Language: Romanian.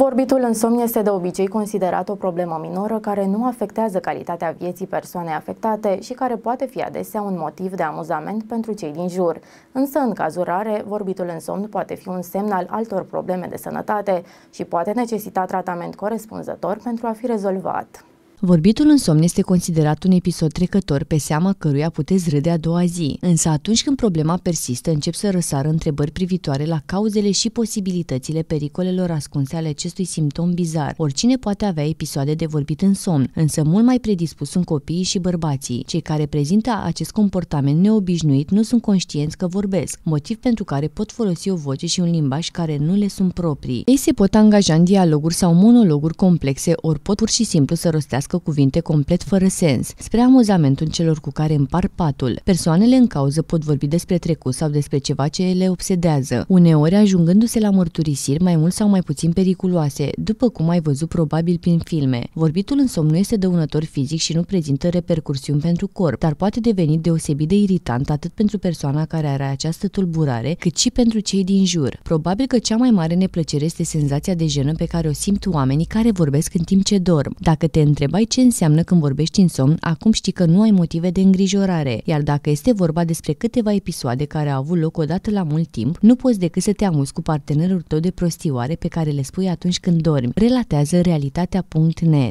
Vorbitul în somn este de obicei considerat o problemă minoră care nu afectează calitatea vieții persoanei afectate și care poate fi adesea un motiv de amuzament pentru cei din jur. Însă, în cazul rare, vorbitul în somn poate fi un semn al altor probleme de sănătate și poate necesita tratament corespunzător pentru a fi rezolvat. Vorbitul în somn este considerat un episod trecător pe seama căruia puteți râde a doua zi, însă atunci când problema persistă încep să răsară întrebări privitoare la cauzele și posibilitățile pericolelor ascunse ale acestui simptom bizar. Oricine poate avea episoade de vorbit în somn, însă mult mai predispus sunt copiii și bărbații. Cei care prezintă acest comportament neobișnuit nu sunt conștienți că vorbesc, motiv pentru care pot folosi o voce și un limbaj care nu le sunt proprii. Ei se pot angaja în dialoguri sau monologuri complexe, ori pot pur și simplu să rostească folosească cuvinte complet fără sens, spre amuzamentul celor cu care împar patul. Persoanele în cauză pot vorbi despre trecut sau despre ceva ce le obsedează, uneori ajungându-se la mărturisiri mai mult sau mai puțin periculoase, după cum ai văzut probabil prin filme. Vorbitul în somn nu este dăunător fizic și nu prezintă repercursiuni pentru corp, dar poate deveni deosebit de irritant atât pentru persoana care are această tulburare, cât și pentru cei din jur. Probabil că cea mai mare neplăcere este senzația de jenă pe care o simt oamenii care vorbesc în timp ce dorm. Dacă te întreba întrebai ce înseamnă când vorbești în somn, acum știi că nu ai motive de îngrijorare, iar dacă este vorba despre câteva episoade care au avut loc odată la mult timp, nu poți decât să te amuzi cu partenerul tău de prostioare pe care le spui atunci când dormi, relatează realitatea.net.